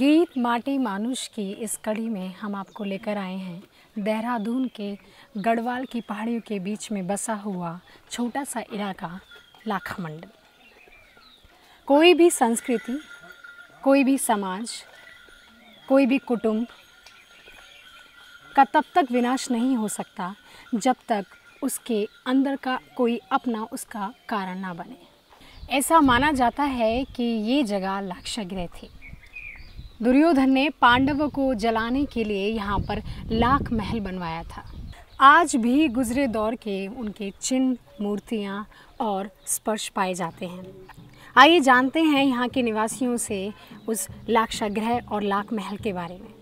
गीत माटी मानुष की इस कड़ी में हम आपको लेकर आए हैं देहरादून के गढ़वाल की पहाड़ियों के बीच में बसा हुआ छोटा सा इलाका लाखामंड कोई भी संस्कृति कोई भी समाज कोई भी कुटुंब का तब तक विनाश नहीं हो सकता जब तक उसके अंदर का कोई अपना उसका कारण ना बने ऐसा माना जाता है कि ये जगह लाक्षागृह थी दुर्योधन ने पांडवों को जलाने के लिए यहाँ पर लाख महल बनवाया था आज भी गुजरे दौर के उनके चिन्ह मूर्तियाँ और स्पर्श पाए जाते हैं आइए जानते हैं यहाँ के निवासियों से उस लाक्षाग्रह और लाख महल के बारे में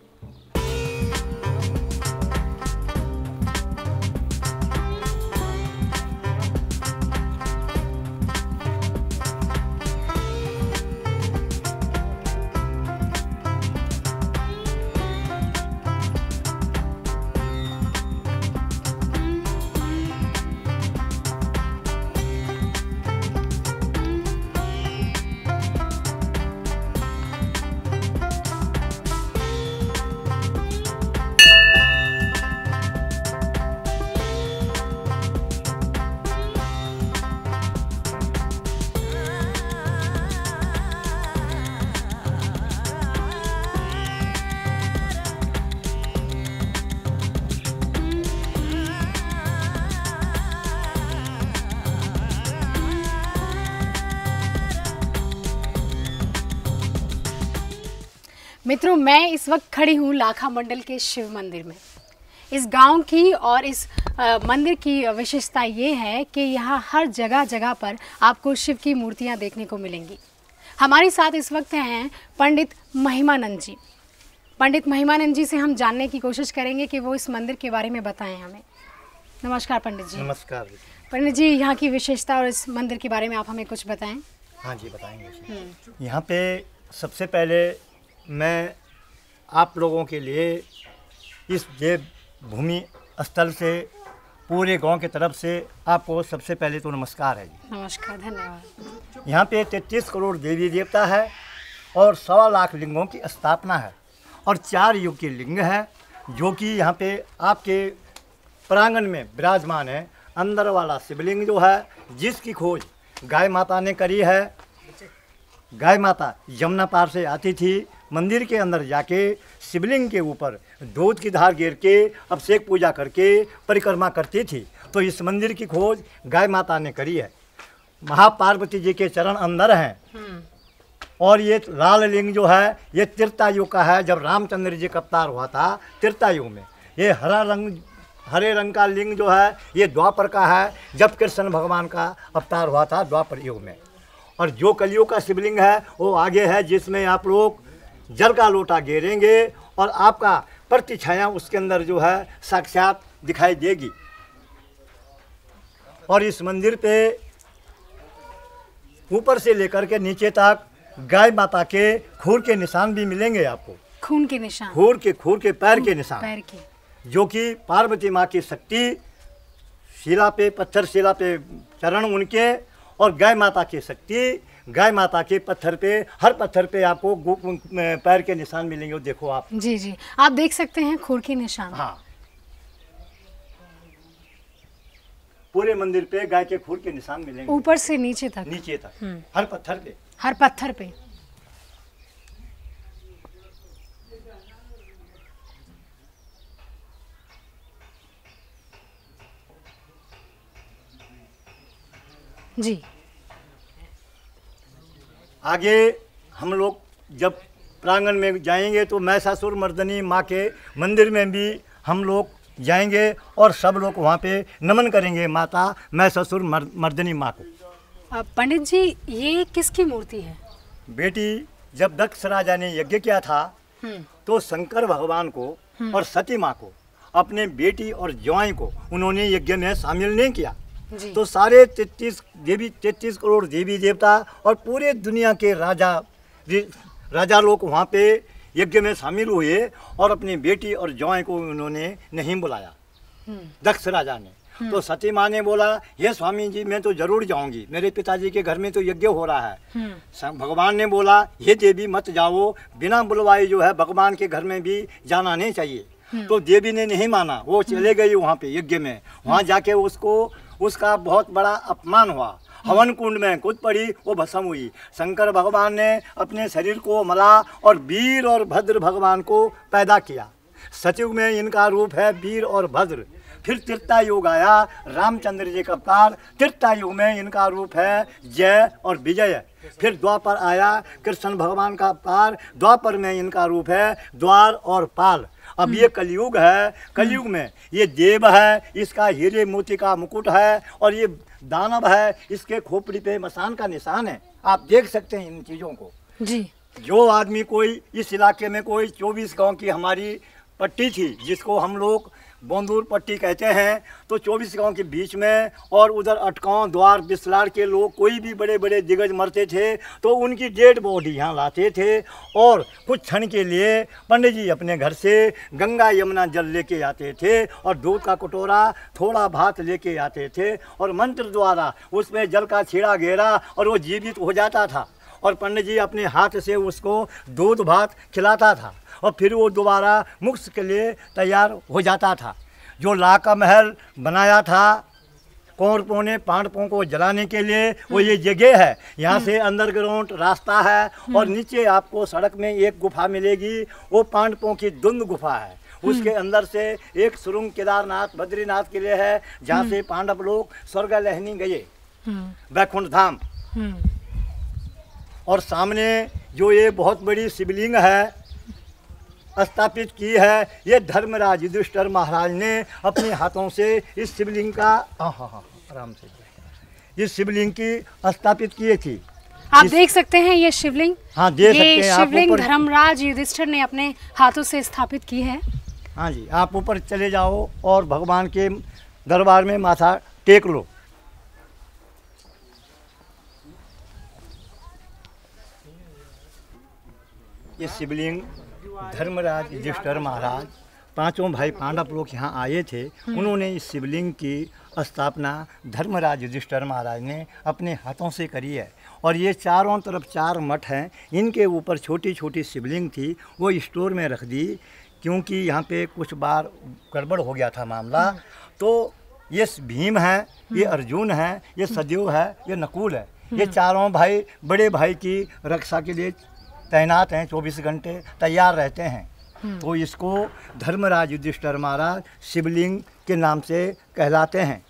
मित्रों मैं इस वक्त खड़ी हूँ लाखा मंडल के शिव मंदिर में इस गांव की और इस मंदिर की विशेषता ये है कि यहाँ हर जगह जगह पर आपको शिव की मूर्तियाँ देखने को मिलेंगी हमारे साथ इस वक्त हैं पंडित महिमानंद जी पंडित महिमानंद जी से हम जानने की कोशिश करेंगे कि वो इस मंदिर के बारे में बताएं हमें नमस्कार पंडित जी नमस्कार पंडित जी यहाँ की विशेषता और इस मंदिर के बारे में आप हमें कुछ बताएं हाँ जी बताएंगे हम्म। यहाँ पे सबसे पहले मैं आप लोगों के लिए इस देव भूमि स्थल से पूरे गांव के तरफ से आपको सबसे पहले तो नमस्कार है जी नमस्कार धन्यवाद यहाँ पे तैतीस करोड़ देवी देवता है और सवा लाख लिंगों की स्थापना है और चार युग के लिंग है जो कि यहाँ पे आपके प्रांगण में विराजमान है अंदर वाला शिवलिंग जो है जिसकी खोज गाय माता ने करी है गाय माता यमुना पार से आती थी मंदिर के अंदर जाके शिवलिंग के ऊपर दूध की धार गिर के अभिषेक पूजा करके परिक्रमा करती थी तो इस मंदिर की खोज गाय माता ने करी है महापार्वती जी के चरण अंदर हैं हम्म। और ये लाल लिंग जो है ये तीर्थायु का है जब रामचंद्र जी का अवतार हुआ था तीर्थायु में ये हरा रंग हरे रंग का लिंग जो है ये द्वापर का है जब कृष्ण भगवान का अवतार हुआ था द्वापर युग में और जो कलियों का शिवलिंग है वो आगे है जिसमें आप लोग जल का लोटा घेरेंगे और आपका प्रति उसके अंदर जो है साक्षात दिखाई देगी और इस मंदिर पे ऊपर से लेकर के नीचे तक गाय माता के खूर के निशान भी मिलेंगे आपको खून के निशान खूर के खूर के पैर के निशान पैर के जो कि पार्वती माँ की शक्ति शिला पे पत्थर शिला पे चरण उनके और गाय माता की शक्ति गाय माता के पत्थर पे हर पत्थर पे आपको पैर के निशान मिलेंगे देखो आप जी जी आप देख सकते हैं खुर के निशान हाँ पूरे मंदिर पे गाय के खुर के निशान मिलेंगे ऊपर से नीचे तक नीचे तक हम्म। हर पत्थर पे हर पत्थर पे जी आगे हम लोग जब प्रांगण में जाएंगे तो सासुर मर्दनी माँ के मंदिर में भी हम लोग जाएंगे और सब लोग वहाँ पे नमन करेंगे माता ससुर मर्दनी माँ को पंडित जी ये किसकी मूर्ति है बेटी जब दक्ष राजा ने यज्ञ किया था हम्म। तो शंकर भगवान को हम्म। और सती माँ को अपने बेटी और ज्वाई को उन्होंने यज्ञ में शामिल नहीं किया तो सारे तैतीस देवी तैतीस करोड़ देवी देवता और पूरे दुनिया के राजा राजा लोग वहाँ पे यज्ञ में शामिल हुए और अपनी बेटी और जौए को उन्होंने नहीं बुलाया हम्म। दक्ष राजा ने हम्म। तो सती माँ ने बोला ये स्वामी जी मैं तो जरूर जाऊंगी मेरे पिताजी के घर में तो यज्ञ हो रहा है हम्म। भगवान ने बोला ये देवी मत जाओ बिना बुलवाए जो है भगवान के घर में भी जाना नहीं चाहिए तो देवी ने नहीं माना वो चले गई वहाँ पे यज्ञ में वहाँ जाके उसको उसका बहुत बड़ा अपमान हुआ हवन कुंड में कूद पड़ी वो भस्म हुई शंकर भगवान ने अपने शरीर को मला और वीर और भद्र भगवान को पैदा किया सचिव में इनका रूप है वीर और भद्र फिर तीर्था युग आया रामचंद्र जी का अवतार तीर्था युग में इनका रूप है जय और विजय फिर द्वापर आया कृष्ण भगवान का अवतार द्वापर में इनका रूप है द्वार और पाल अब ये हम्म। कलयुग है कलयुग हम्म। में ये देव है इसका हीरे मोती का मुकुट है और ये दानव है इसके खोपड़ी पे मसान का निशान है आप देख सकते हैं इन चीज़ों को जी जो आदमी कोई इस इलाके में कोई चौबीस गांव की हमारी पट्टी थी जिसको हम लोग बंदूर पट्टी कहते हैं तो चौबीस गांव के बीच में और उधर अटकाव द्वार बिस्लार के लोग कोई भी बड़े बड़े दिग्गज मरते थे तो उनकी डेड बॉडी यहाँ लाते थे और कुछ क्षण के लिए पंडित जी अपने घर से गंगा यमुना जल लेके आते थे और दूध का कटोरा थोड़ा भात लेके आते थे और मंत्र द्वारा उसमें जल का छीड़ा घेरा और वो जीवित हो जाता था और पंडित जी अपने हाथ से उसको दूध भात खिलाता था और फिर वो दोबारा मुक्त के लिए तैयार हो जाता था जो लाका महल बनाया था कौरपों ने पांडपों को जलाने के लिए वो ये हम्म। जगह है यहाँ हम्म। से अंडरग्राउंड रास्ता है हम्म। और नीचे आपको सड़क में एक गुफा मिलेगी वो पांडपों की धुंध गुफा है उसके अंदर से एक सुरंग केदारनाथ बद्रीनाथ के लिए है जहाँ से पांडव लोग स्वर्ग लहनी गए वैकुंठ धाम और सामने जो ये बहुत बड़ी शिवलिंग है स्थापित की है ये धर्मराज युधिष्ठर महाराज ने अपने हाथों से इस शिवलिंग का हाँ हाँ हाँ आराम से इस शिवलिंग की स्थापित किए थी आप इस... देख सकते हैं ये शिवलिंग हाँ देख ये सकते हैं शिवलिंग धर्मराज युधिष्ठर ने अपने हाथों से स्थापित की है हाँ जी आप ऊपर चले जाओ और भगवान के दरबार में माथा टेक लो ये शिवलिंग धर्मराज युधिष्ठर महाराज पांचों भाई पांडव लोग यहाँ आए थे हम्म। उन्होंने इस शिवलिंग की स्थापना धर्मराज युधिष्ठर महाराज ने अपने हाथों से करी है और ये चारों तरफ चार मठ हैं इनके ऊपर छोटी छोटी शिवलिंग थी वो स्टोर में रख दी क्योंकि यहाँ पे कुछ बार गड़बड़ हो गया था मामला हम्म। तो ये भीम है ये हम्म। अर्जुन है ये सदैव है ये नकुल है ये चारों भाई बड़े भाई की रक्षा के लिए तैनात हैं चौबीस घंटे तैयार रहते हैं हम्म। तो इसको धर्मराज युधिष्ठर महाराज शिवलिंग के नाम से कहलाते हैं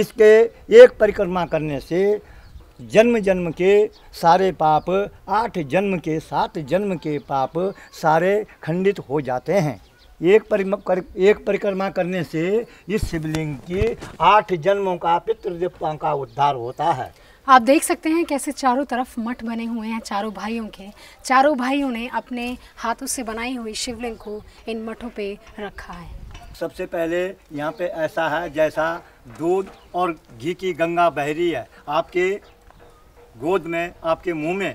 इसके एक परिक्रमा करने से जन्म जन्म के सारे पाप आठ जन्म के सात जन्म के पाप सारे खंडित हो जाते हैं एक परि कर, एक परिक्रमा करने से इस शिवलिंग के आठ जन्मों का पितृदेवताओं का उद्धार होता है आप देख सकते हैं कैसे चारों तरफ मठ बने हुए हैं चारों भाइयों के चारों भाइयों ने अपने हाथों से बनाई हुई शिवलिंग को इन मठों पे रखा है सबसे पहले यहाँ पे ऐसा है जैसा दूध और घी की गंगा बहरी है आपके गोद में आपके मुंह में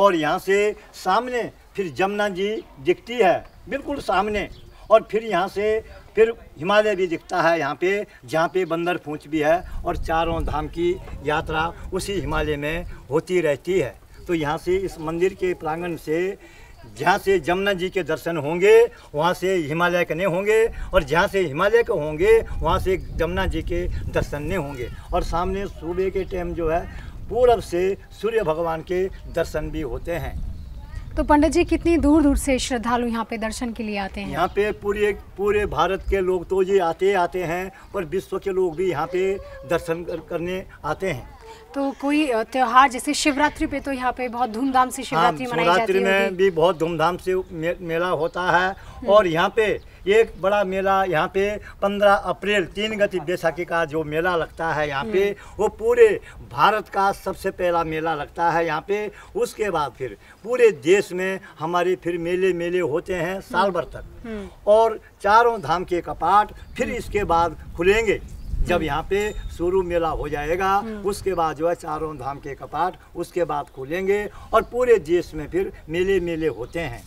और यहाँ से सामने फिर जमुना जी दिखती है बिल्कुल सामने और फिर यहाँ से फिर हिमालय भी दिखता है यहाँ पे जहाँ पे बंदर पूछ भी है और चारों धाम की यात्रा उसी हिमालय में होती रहती है तो यहाँ से इस मंदिर के प्रांगण से जहाँ से जमुना जी के दर्शन होंगे वहाँ से हिमालय के नहीं होंगे और जहाँ से हिमालय के होंगे वहाँ से जमुना जी के दर्शन नहीं होंगे और सामने सुबह के टाइम जो है पूरब से सूर्य भगवान के दर्शन भी होते हैं तो पंडित जी कितनी दूर दूर से श्रद्धालु यहाँ पे दर्शन के लिए आते हैं यहाँ पे पूरे पूरे भारत के लोग तो ये आते आते हैं और विश्व के लोग भी यहाँ पे दर्शन करने आते हैं तो कोई त्यौहार जैसे शिवरात्रि पे तो यहाँ पे बहुत धूमधाम से हाँ, शिवरात्रि हाँ, मनाई जाती है में भी बहुत धूमधाम से मे, मेला होता है और यहाँ पे एक बड़ा मेला यहाँ पे 15 अप्रैल तीन गति बैसाखी का जो मेला लगता है यहाँ पे हम्म। वो पूरे भारत का सबसे पहला मेला लगता है यहाँ पे उसके बाद फिर पूरे देश में हमारे फिर मेले मेले होते हैं साल भर तक हम्म। और चारों धाम के कपाट फिर हम्म। इसके बाद खुलेंगे जब यहाँ पे शुरू मेला हो जाएगा हम्म। उसके बाद जो है चारों धाम के कपाट उसके बाद खुलेंगे और पूरे देश में फिर मेले मेले होते हैं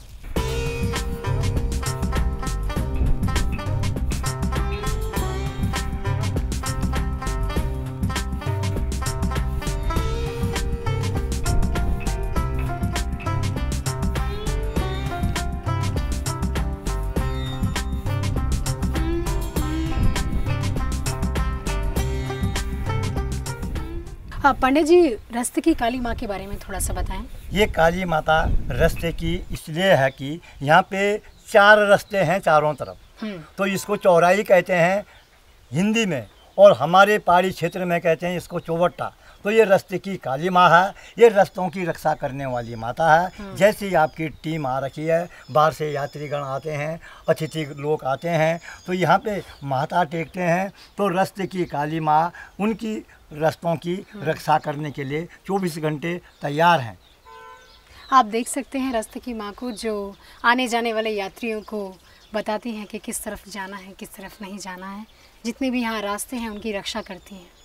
हाँ, पंडित जी रस्ते की काली माँ के बारे में थोड़ा सा बताएं ये काली माता रस्ते की इसलिए है कि यहाँ पे चार रस्ते हैं चारों तरफ हम्म। तो इसको चौराई कहते हैं हिंदी में और हमारे पहाड़ी क्षेत्र में कहते हैं इसको चौवट्टा तो ये रस्ते की काली माँ है ये रस्तों की रक्षा करने वाली माता है हम्म। जैसी आपकी टीम आ रखी है बाहर से यात्रीगण आते हैं अतिथि लोग आते हैं तो यहाँ पे माता टेकते हैं तो रस्ते की काली माँ उनकी रस्तों की हम्म। रक्षा करने के लिए चौबीस घंटे तैयार हैं आप देख सकते हैं रास्ते की माँ को जो आने जाने वाले यात्रियों को बताती हैं कि किस तरफ जाना है किस तरफ नहीं जाना है जितने भी यहाँ रास्ते हैं उनकी रक्षा करती हैं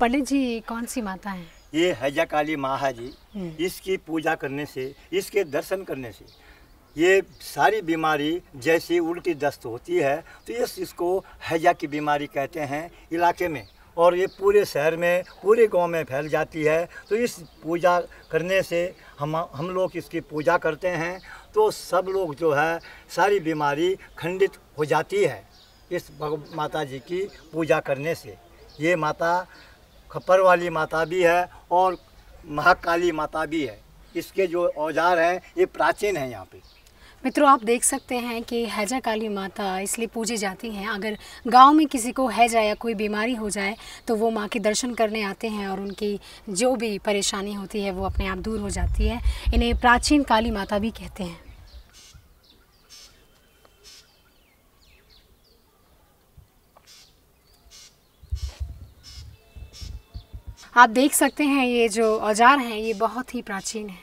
पंडित जी कौन सी माता है ये हैजा काली माँ है जी हम्म। इसकी पूजा करने से इसके दर्शन करने से ये सारी बीमारी जैसी उल्टी दस्त होती है तो ये इसको हैजा की बीमारी कहते हैं इलाके में और ये पूरे शहर में पूरे गांव में फैल जाती है तो इस पूजा करने से हम हम लोग इसकी पूजा करते हैं तो सब लोग जो है सारी बीमारी खंडित हो जाती है इस माता जी की पूजा करने से ये माता खप्पर वाली माता भी है और महाकाली माता भी है इसके जो औजार हैं ये प्राचीन हैं यहाँ पे मित्रों आप देख सकते हैं कि हैजा काली माता इसलिए पूजी जाती हैं अगर गांव में किसी को हैजा या कोई बीमारी हो जाए तो वो माँ के दर्शन करने आते हैं और उनकी जो भी परेशानी होती है वो अपने आप दूर हो जाती है इन्हें प्राचीन काली माता भी कहते हैं आप देख सकते हैं ये जो औजार हैं ये बहुत ही प्राचीन हैं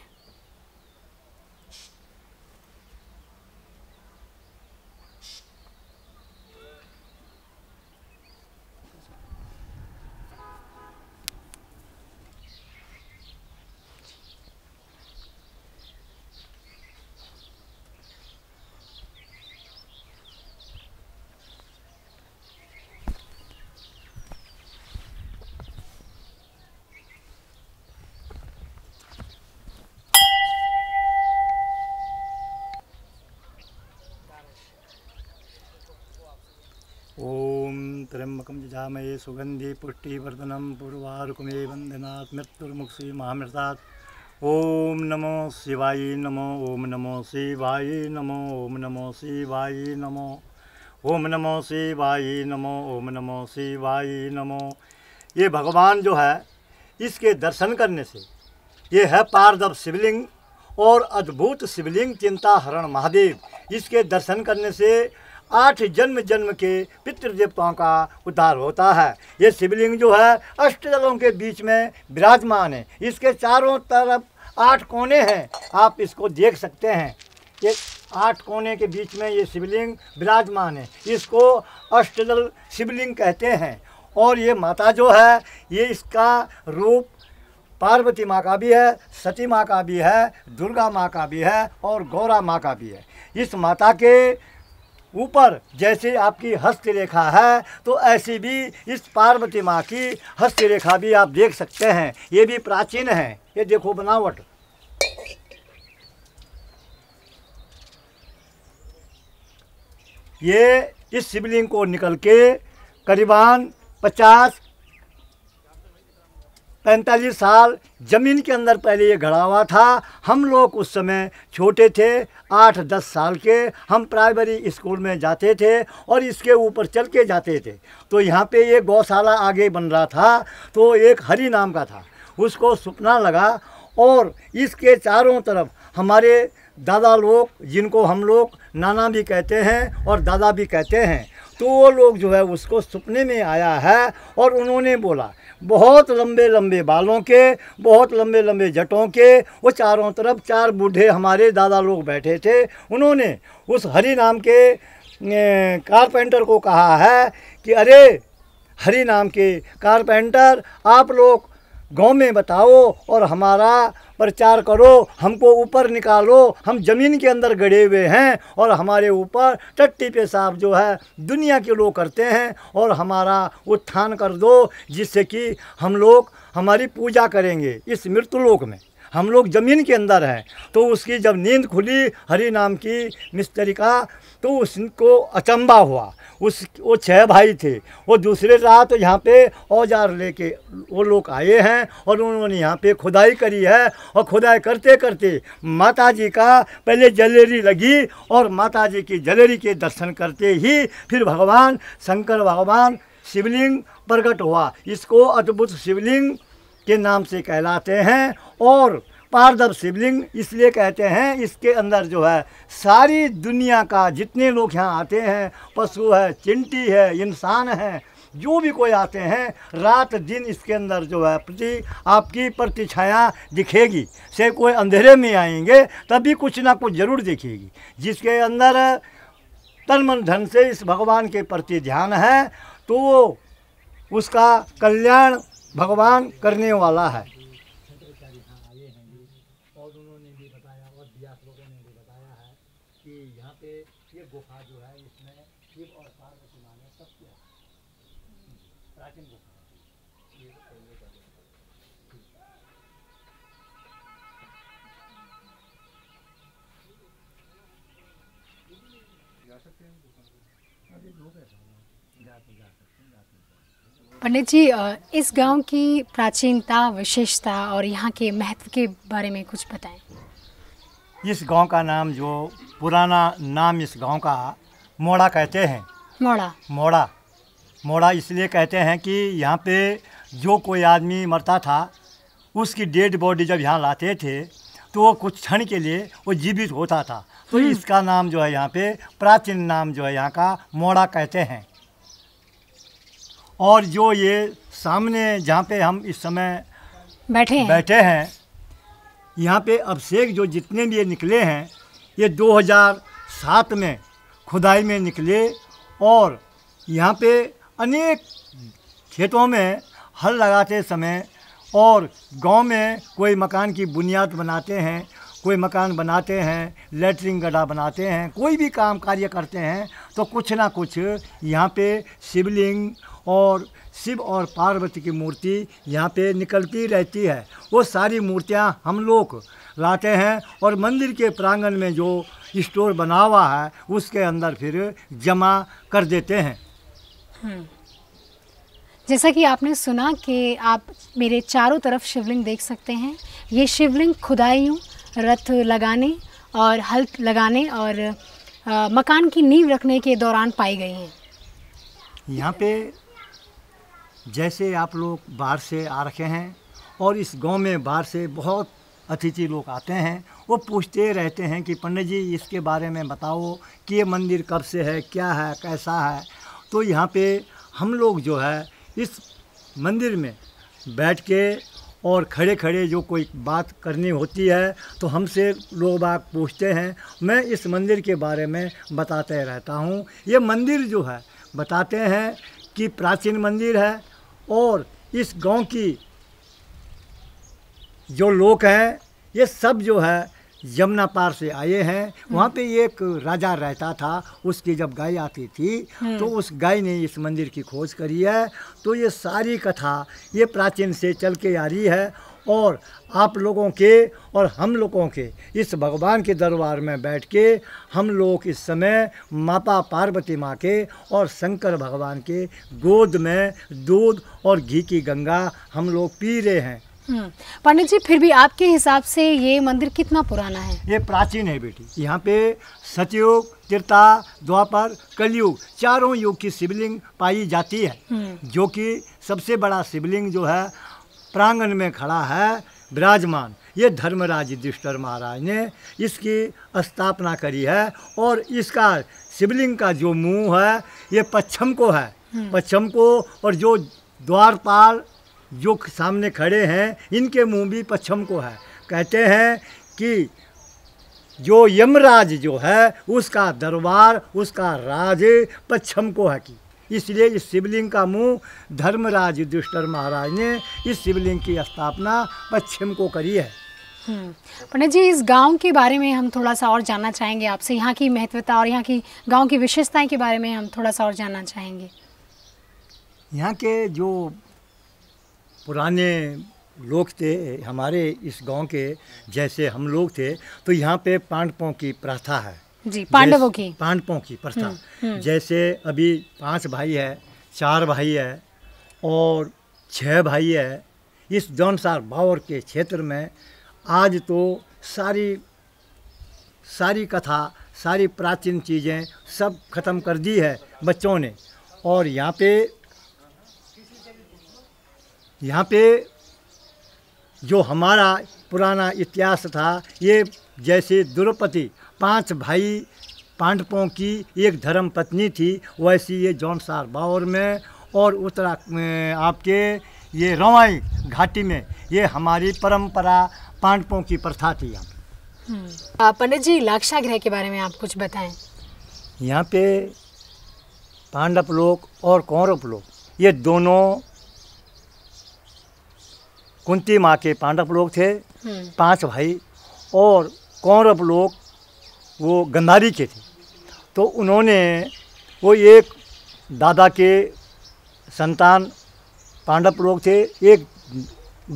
जामये सुगंधि पुष्टिवर्धनम पूर्वार्कुमे वंदनात् मृत्युर्मुक्षी महामृता ओम नमो शिवाय नमो ओम नमो शिवाय नमो ओम नमो शिवाय नमो ओम नमो शिवाय नमो ओम नमो शिवाय नमो ये भगवान जो है इसके दर्शन करने से ये है पारदव शिवलिंग और अद्भुत शिवलिंग चिंता हरण महादेव इसके दर्शन करने से आठ जन्म जन्म के पितृदेवताओं का उद्धार होता है ये शिवलिंग जो है अष्टदलों के बीच में विराजमान है इसके चारों तरफ आठ कोने हैं आप इसको देख सकते हैं ये आठ कोने के बीच में ये शिवलिंग विराजमान है इसको अष्टदल शिवलिंग कहते हैं और ये माता जो है ये इसका रूप पार्वती माँ का भी है सती माँ का भी है दुर्गा माँ का भी है और गौरा माँ का भी है इस माता के ऊपर जैसे आपकी हस्त रेखा है तो ऐसी भी इस पार्वती माँ की हस्त रेखा भी आप देख सकते हैं ये भी प्राचीन है ये देखो बनावट ये इस शिवलिंग को निकल के करीबन पचास पैंतालीस साल ज़मीन के अंदर पहले ये घड़ा हुआ था हम लोग उस समय छोटे थे आठ दस साल के हम प्राइमरी स्कूल में जाते थे और इसके ऊपर चल के जाते थे तो यहाँ पे ये गौशाला आगे बन रहा था तो एक हरी नाम का था उसको सपना लगा और इसके चारों तरफ हमारे दादा लोग जिनको हम लोग नाना भी कहते हैं और दादा भी कहते हैं तो वो लोग जो है उसको सपने में आया है और उन्होंने बोला बहुत लंबे लंबे बालों के बहुत लंबे लंबे जटों के वो चारों तरफ चार बूढ़े हमारे दादा लोग बैठे थे उन्होंने उस हरि नाम के कारपेंटर को कहा है कि अरे हरि नाम के कारपेंटर आप लोग गांव में बताओ और हमारा प्रचार करो हमको ऊपर निकालो हम ज़मीन के अंदर गड़े हुए हैं और हमारे ऊपर टट्टी पे जो है दुनिया के लोग करते हैं और हमारा उत्थान कर दो जिससे कि हम लोग हमारी पूजा करेंगे इस मृत्यु लोक में हम लोग ज़मीन के अंदर हैं तो उसकी जब नींद खुली हरि नाम की मिस्त्री का तो उसको अचंबा हुआ उस वो छह भाई थे वो दूसरे रात यहाँ पे औजार लेके वो लोग आए हैं और उन्होंने यहाँ पे खुदाई करी है और खुदाई करते करते माता जी का पहले जलेरी लगी और माता जी की जलेरी के दर्शन करते ही फिर भगवान शंकर भगवान शिवलिंग प्रकट हुआ इसको अद्भुत शिवलिंग के नाम से कहलाते हैं और पारदव शिवलिंग इसलिए कहते हैं इसके अंदर जो है सारी दुनिया का जितने लोग यहाँ आते हैं पशु है चिंटी है इंसान है जो भी कोई आते हैं रात दिन इसके अंदर जो है प्रति आपकी प्रति छाया दिखेगी से कोई अंधेरे में आएंगे तभी कुछ ना कुछ ज़रूर दिखेगी जिसके अंदर तन मन धन से इस भगवान के प्रति ध्यान है तो उसका कल्याण भगवान करने वाला है लोगों ने भी बताया है कि यहाँ पे ये गुफा जो है इसमें शिव और पार्वती माने सब किया प्राचीन गुफा पंडित जी इस गांव की प्राचीनता विशेषता और यहाँ के महत्व के बारे में कुछ बताएं इस गांव का नाम जो पुराना नाम इस गांव का मोड़ा कहते हैं मोड़ा मोड़ा मोड़ा इसलिए कहते हैं कि यहाँ पे जो कोई आदमी मरता था उसकी डेड बॉडी जब यहाँ लाते थे तो वो कुछ क्षण के लिए वो जीवित होता था तो हम्म। इसका नाम जो है यहाँ पे प्राचीन नाम जो है यहाँ का मोड़ा कहते हैं और जो ये सामने जहाँ पे हम इस समय बैठे हैं बैठे हैं यहाँ पे अभिषेक जो जितने भी ये निकले हैं ये 2007 में खुदाई में निकले और यहाँ पे अनेक खेतों में हल लगाते समय और गांव में कोई मकान की बुनियाद बनाते हैं कोई मकान बनाते हैं लेटरिन गड्ढा बनाते हैं कोई भी काम कार्य करते हैं तो कुछ ना कुछ यहाँ पे शिवलिंग और शिव और पार्वती की मूर्ति यहाँ पे निकलती रहती है वो सारी मूर्तियाँ हम लोग लाते हैं और मंदिर के प्रांगण में जो स्टोर बना हुआ है उसके अंदर फिर जमा कर देते हैं हम्म। जैसा कि आपने सुना कि आप मेरे चारों तरफ शिवलिंग देख सकते हैं ये शिवलिंग खुदाइयों रथ लगाने और हल लगाने और आ, मकान की नींव रखने के दौरान पाई गई हैं यहाँ पे जैसे आप लोग बाहर से आ रखे हैं और इस गांव में बाहर से बहुत अतिथि लोग आते हैं वो पूछते रहते हैं कि पंडित जी इसके बारे में बताओ कि ये मंदिर कब से है क्या है कैसा है तो यहाँ पे हम लोग जो है इस मंदिर में बैठ के और खड़े खड़े जो कोई बात करनी होती है तो हमसे लोग बाग पूछते हैं मैं इस मंदिर के बारे में बताते रहता हूँ ये मंदिर जो है बताते हैं कि प्राचीन मंदिर है और इस गांव की जो लोग हैं ये सब जो है यमुना पार से आए हैं हम्म। वहाँ पे एक राजा रहता था उसकी जब गाय आती थी हम्म। तो उस गाय ने इस मंदिर की खोज करी है तो ये सारी कथा ये प्राचीन से चल के आ रही है और आप लोगों के और हम लोगों के इस भगवान के दरबार में बैठ के हम लोग इस समय माता पार्वती माँ के और शंकर भगवान के गोद में दूध और घी की गंगा हम लोग पी रहे हैं हम्म। पंडित जी फिर भी आपके हिसाब से ये मंदिर कितना पुराना है ये प्राचीन है बेटी यहाँ पे सतयुग तिरता द्वापर कलयुग चारों युग की शिवलिंग पाई जाती है हम्म। जो कि सबसे बड़ा शिवलिंग जो है प्रांगण में खड़ा है विराजमान ये धर्मराज युधिष्ठर महाराज ने इसकी स्थापना करी है और इसका शिवलिंग का जो मुंह है ये पश्चिम को है पश्चिम हम्म। को और जो द्वारपाल जो सामने खड़े हैं इनके मुंह भी पश्चिम को है कहते हैं कि जो यमराज जो है उसका दरबार उसका राज पश्चिम को है कि इसलिए इस शिवलिंग का मुंह धर्मराज युधिष्ठर महाराज ने इस शिवलिंग की स्थापना पश्चिम को करी है हम्म। पंडित जी इस गांव के बारे में हम थोड़ा सा और जानना चाहेंगे आपसे यहाँ की महत्वता और यहाँ की गांव की विशेषताएं के बारे में हम थोड़ा सा और जानना चाहेंगे यहाँ के जो पुराने लोग थे हमारे इस गांव के जैसे हम लोग थे तो यहाँ पे पांडपों की प्रथा है जी पांडवों की पांडवों की प्रथा हम्म, हम्म। जैसे अभी पांच भाई है चार भाई है और छह भाई है इस जौनसार बावर के क्षेत्र में आज तो सारी सारी कथा सारी प्राचीन चीज़ें सब खत्म कर दी है बच्चों ने और यहाँ पे यहाँ पे जो हमारा पुराना इतिहास था ये जैसे द्रौपदी पांच भाई पांडवों की एक धर्म पत्नी थी वैसी ये जौन सार बावर में और उत्तरा आपके ये रवाई घाटी में ये हमारी परंपरा पांडवों की प्रथा थी यहाँ हम्म। पंडित जी लाक्षाग्रह के बारे में आप कुछ बताएं यहाँ पे पांडव लोग और कौरव लोग ये दोनों कुंती माँ के पांडव लोग थे हम्म। पांच भाई और कौरव लोग वो गंधारी के थे तो उन्होंने वो एक दादा के संतान पांडव लोग थे एक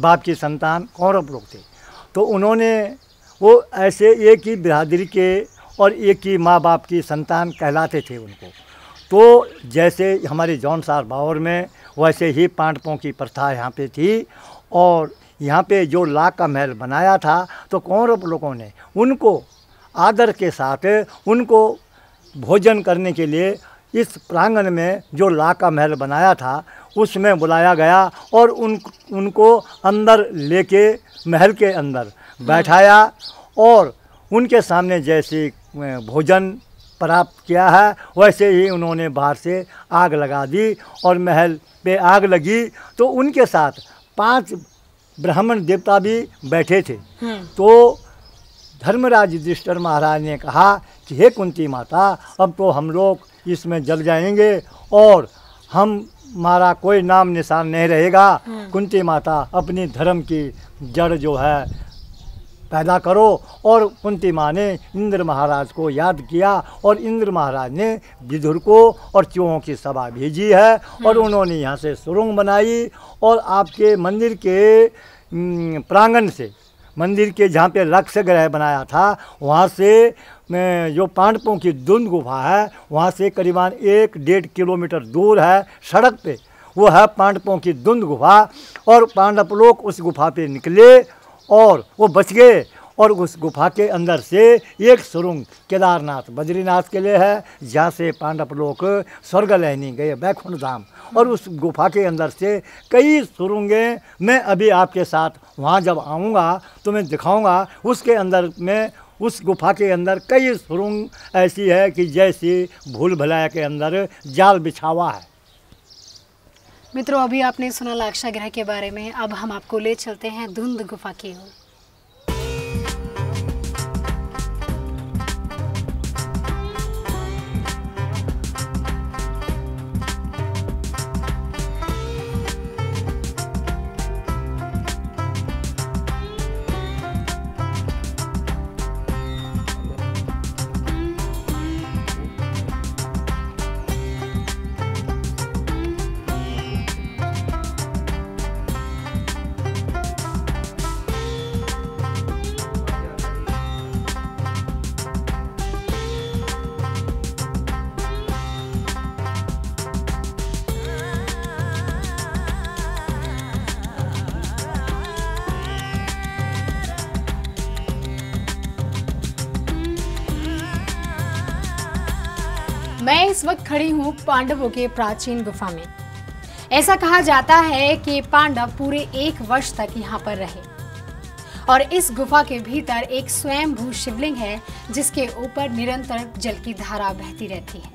बाप की संतान कौरव लोग थे तो उन्होंने वो ऐसे एक ही बिरादरी के और एक ही माँ बाप की संतान कहलाते थे उनको तो जैसे हमारे जौन सार बावर में वैसे ही पांडवों की प्रथा यहाँ पे थी और यहाँ पे जो लाख का महल बनाया था तो कौरव लोगों ने उनको आदर के साथ उनको भोजन करने के लिए इस प्रांगण में जो ला का महल बनाया था उसमें बुलाया गया और उन उनको अंदर लेके महल के अंदर हम्म। बैठाया और उनके सामने जैसे भोजन प्राप्त किया है वैसे ही उन्होंने बाहर से आग लगा दी और महल पे आग लगी तो उनके साथ पांच ब्राह्मण देवता भी बैठे थे हम्म। तो धर्मराज युधिष्ठर महाराज ने कहा कि हे कुंती माता अब तो हम लोग इसमें जल जाएंगे और हम हमारा कोई नाम निशान नहीं रहेगा हम्म। कुंती माता अपनी धर्म की जड़ जो है पैदा करो और कुंती माँ ने इंद्र महाराज को याद किया और इंद्र महाराज ने विधुर को और चूहों की सभा भेजी है और हम्म। उन्होंने यहाँ से सुरंग बनाई और आपके मंदिर के प्रांगण से मंदिर के जहाँ पे लक्ष्य ग्रह बनाया था वहाँ से जो पांडपों की धुंध गुफा है वहाँ से करीबन एक डेढ़ किलोमीटर दूर है सड़क पे वो है पांडपों की धुंध गुफा और पांडव लोग उस गुफा पे निकले और वो बच गए और उस गुफा के अंदर से एक सुरंग केदारनाथ बद्रीनाथ के लिए है जहाँ से पांडव लोग स्वर्ग लहनी गए बैखुंड धाम और उस गुफा के अंदर से कई सुरंगें मैं अभी आपके साथ वहाँ जब आऊँगा तो मैं दिखाऊँगा उसके अंदर में उस गुफा के अंदर कई सुरंग ऐसी है कि जैसे भूल भलाया के अंदर जाल बिछावा है मित्रों अभी आपने सुना लाक्षा ग्रह के बारे में अब हम आपको ले चलते हैं धुंध गुफा की ओर वक्त खड़ी हूँ पांडवों के प्राचीन गुफा में ऐसा कहा जाता है कि पांडव पूरे एक वर्ष तक यहाँ पर रहे और इस गुफा के भीतर एक स्वयंभू शिवलिंग है जिसके ऊपर निरंतर जल की धारा बहती रहती है